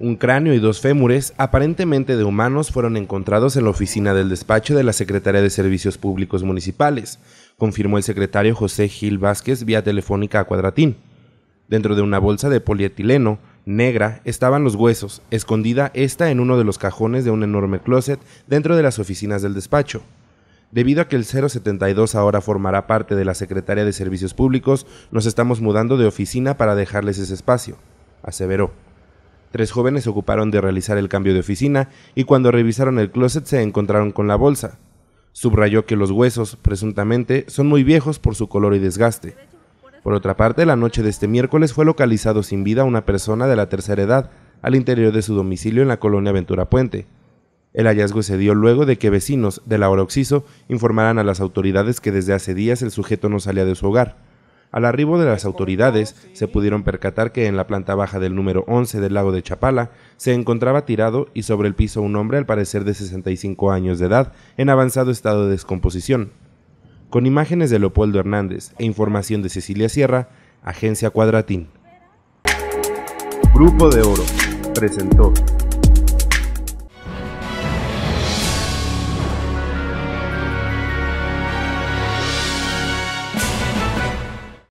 Un cráneo y dos fémures, aparentemente de humanos, fueron encontrados en la oficina del despacho de la Secretaría de Servicios Públicos Municipales, confirmó el secretario José Gil Vázquez vía telefónica a Cuadratín. Dentro de una bolsa de polietileno negra estaban los huesos, escondida esta en uno de los cajones de un enorme closet dentro de las oficinas del despacho. Debido a que el 072 ahora formará parte de la Secretaría de Servicios Públicos, nos estamos mudando de oficina para dejarles ese espacio, aseveró. Tres jóvenes se ocuparon de realizar el cambio de oficina y cuando revisaron el closet se encontraron con la bolsa. Subrayó que los huesos, presuntamente, son muy viejos por su color y desgaste. Por otra parte, la noche de este miércoles fue localizado sin vida una persona de la tercera edad al interior de su domicilio en la colonia Ventura Puente. El hallazgo se dio luego de que vecinos de la Oroxiso informaran a las autoridades que desde hace días el sujeto no salía de su hogar. Al arribo de las autoridades, se pudieron percatar que en la planta baja del número 11 del lago de Chapala se encontraba tirado y sobre el piso un hombre al parecer de 65 años de edad, en avanzado estado de descomposición. Con imágenes de Leopoldo Hernández e información de Cecilia Sierra, Agencia Cuadratín. Grupo de Oro presentó